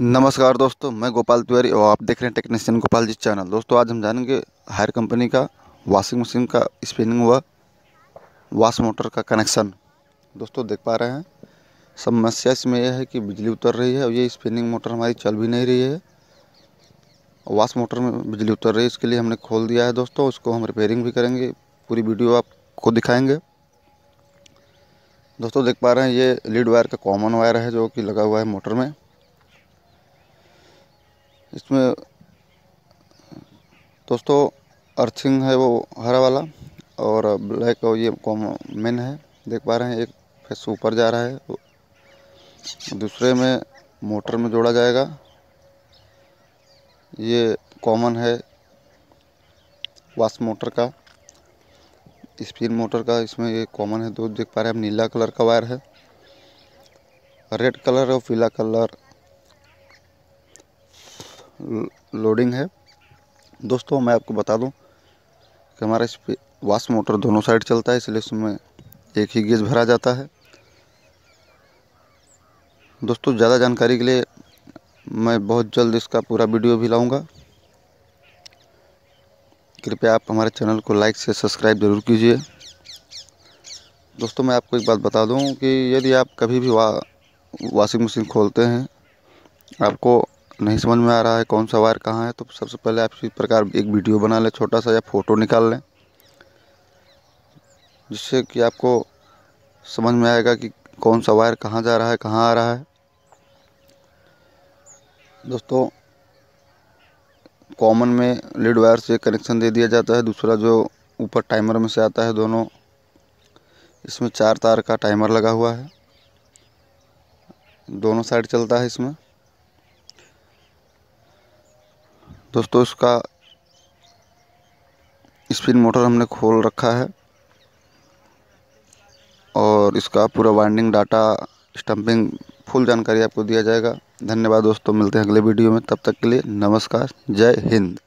नमस्कार दोस्तों मैं गोपाल तिवारी और आप देख रहे हैं टेक्नीशियन गोपाल जी चैनल दोस्तों आज हम जानेंगे हायर कंपनी का वॉशिंग मशीन का स्पिनिंग व वाश मोटर का कनेक्शन दोस्तों देख पा रहे हैं समस्या इसमें यह है कि बिजली उतर रही है और ये स्पिनिंग मोटर हमारी चल भी नहीं रही है वाश मोटर में बिजली उतर रही है इसके लिए हमने खोल दिया है दोस्तों उसको हम रिपेयरिंग भी करेंगे पूरी वीडियो आपको दिखाएँगे दोस्तों देख पा रहे हैं ये लीड वायर का कॉमन वायर है जो कि लगा हुआ है मोटर में इसमें दोस्तों अर्थिंग है वो हरा वाला और ब्लैक और ये कॉमन है देख पा रहे हैं एक फेस ऊपर जा रहा है दूसरे में मोटर में जोड़ा जाएगा ये कॉमन है वाश मोटर का स्पीड मोटर का इसमें ये कॉमन है दो देख पा रहे हैं नीला कलर का वायर है रेड कलर और पीला कलर लोडिंग है दोस्तों मैं आपको बता दूं कि हमारा इस पर वाश मोटर दोनों साइड चलता है इसलिए इसमें एक ही गेज भरा जाता है दोस्तों ज़्यादा जानकारी के लिए मैं बहुत जल्द इसका पूरा वीडियो भी लाऊंगा कृपया आप हमारे चैनल को लाइक से सब्सक्राइब ज़रूर कीजिए दोस्तों मैं आपको एक बात बता दूं कि यदि आप कभी भी वा, वाशिंग मशीन खोलते हैं आपको नहीं समझ में आ रहा है कौन सा वायर कहाँ है तो सबसे पहले आप इसी प्रकार एक वीडियो बना लें छोटा सा या फ़ोटो निकाल लें जिससे कि आपको समझ में आएगा कि कौन सा वायर कहाँ जा रहा है कहाँ आ रहा है दोस्तों कॉमन में लीड वायर से कनेक्शन दे दिया जाता है दूसरा जो ऊपर टाइमर में से आता है दोनों इसमें चार तार का टाइमर लगा हुआ है दोनों साइड चलता है इसमें दोस्तों इसका स्पिन मोटर हमने खोल रखा है और इसका पूरा वाइंडिंग डाटा स्टम्पिंग फुल जानकारी आपको दिया जाएगा धन्यवाद दोस्तों मिलते हैं अगले वीडियो में तब तक के लिए नमस्कार जय हिंद